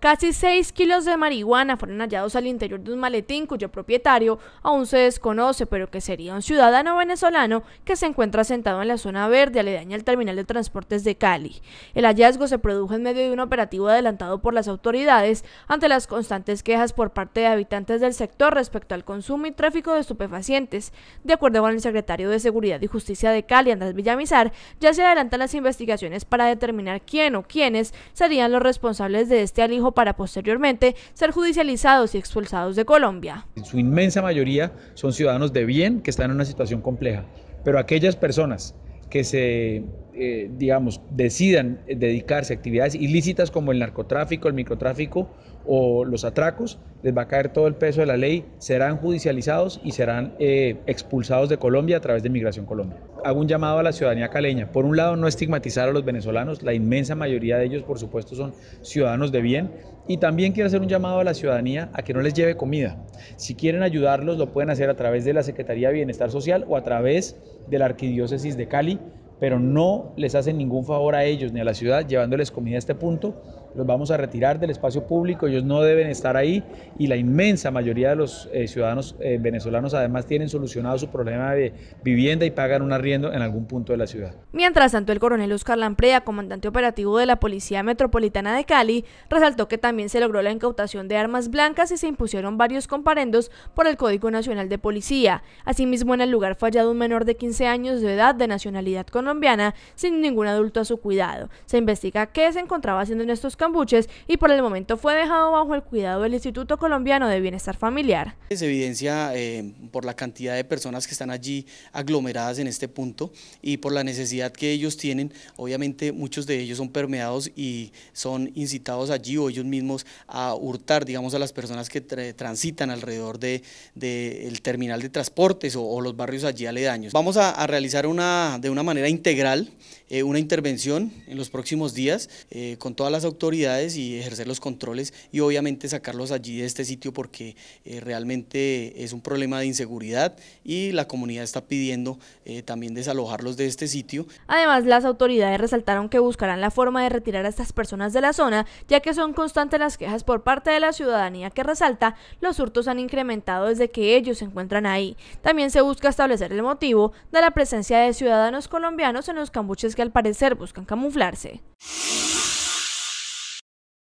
Casi 6 kilos de marihuana fueron hallados al interior de un maletín cuyo propietario aún se desconoce, pero que sería un ciudadano venezolano que se encuentra sentado en la zona verde aledaña al terminal de transportes de Cali. El hallazgo se produjo en medio de un operativo adelantado por las autoridades ante las constantes quejas por parte de habitantes del sector respecto al consumo y tráfico de estupefacientes. De acuerdo con el secretario de Seguridad y Justicia de Cali, Andrés Villamizar, ya se adelantan las investigaciones para determinar quién o quiénes serían los responsables de este alijo para posteriormente ser judicializados y expulsados de Colombia. En su inmensa mayoría son ciudadanos de bien que están en una situación compleja, pero aquellas personas que se eh, digamos, decidan eh, dedicarse a actividades ilícitas como el narcotráfico, el microtráfico o los atracos, les va a caer todo el peso de la ley, serán judicializados y serán eh, expulsados de Colombia a través de Migración Colombia. Hago un llamado a la ciudadanía caleña. Por un lado, no estigmatizar a los venezolanos, la inmensa mayoría de ellos, por supuesto, son ciudadanos de bien. Y también quiero hacer un llamado a la ciudadanía a que no les lleve comida. Si quieren ayudarlos, lo pueden hacer a través de la Secretaría de Bienestar Social o a través de la Arquidiócesis de Cali pero no les hacen ningún favor a ellos ni a la ciudad llevándoles comida a este punto los vamos a retirar del espacio público, ellos no deben estar ahí y la inmensa mayoría de los eh, ciudadanos eh, venezolanos además tienen solucionado su problema de vivienda y pagan un arriendo en algún punto de la ciudad. Mientras tanto, el coronel Oscar Lamprea, comandante operativo de la Policía Metropolitana de Cali, resaltó que también se logró la incautación de armas blancas y se impusieron varios comparendos por el Código Nacional de Policía. Asimismo, en el lugar fue un menor de 15 años de edad de nacionalidad colombiana sin ningún adulto a su cuidado. Se investiga qué se encontraba haciendo en estos cambuches y por el momento fue dejado bajo el cuidado del Instituto Colombiano de Bienestar Familiar. Se evidencia eh, por la cantidad de personas que están allí aglomeradas en este punto y por la necesidad que ellos tienen. Obviamente muchos de ellos son permeados y son incitados allí o ellos mismos a hurtar, digamos, a las personas que transitan alrededor del de, el terminal de transportes o, los barrios allí aledaños. Vamos a, realizar una, de una manera integral eh, una intervención en los próximos días eh, con todas las autoridades y ejercer los controles y obviamente sacarlos allí de este sitio porque eh, realmente es un problema de inseguridad y la comunidad está pidiendo eh, también desalojarlos de este sitio. Además, las autoridades resaltaron que buscarán la forma de retirar a estas personas de la zona, ya que son constantes las quejas por parte de la ciudadanía que resalta los hurtos han incrementado desde que ellos se encuentran ahí. También se busca establecer el motivo de la presencia de ciudadanos colombianos en los cambuches que al parecer buscan camuflarse.